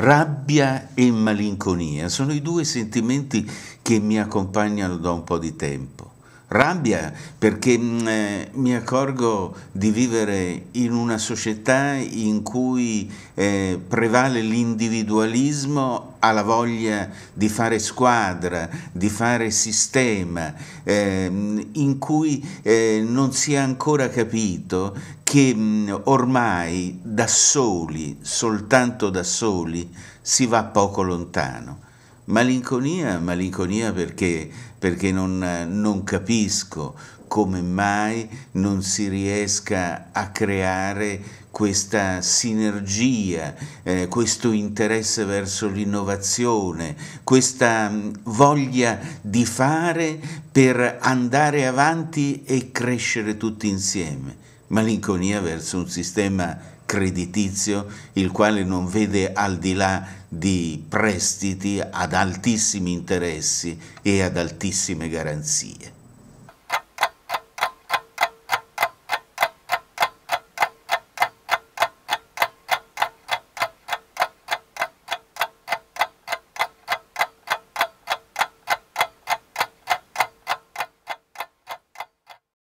Rabbia e malinconia sono i due sentimenti che mi accompagnano da un po' di tempo. Rabbia perché mm, eh, mi accorgo di vivere in una società in cui eh, prevale l'individualismo alla voglia di fare squadra, di fare sistema, eh, in cui eh, non si è ancora capito che ormai da soli, soltanto da soli, si va poco lontano. Malinconia, malinconia perché, perché non, non capisco come mai non si riesca a creare questa sinergia, eh, questo interesse verso l'innovazione, questa voglia di fare per andare avanti e crescere tutti insieme malinconia verso un sistema creditizio il quale non vede al di là di prestiti ad altissimi interessi e ad altissime garanzie.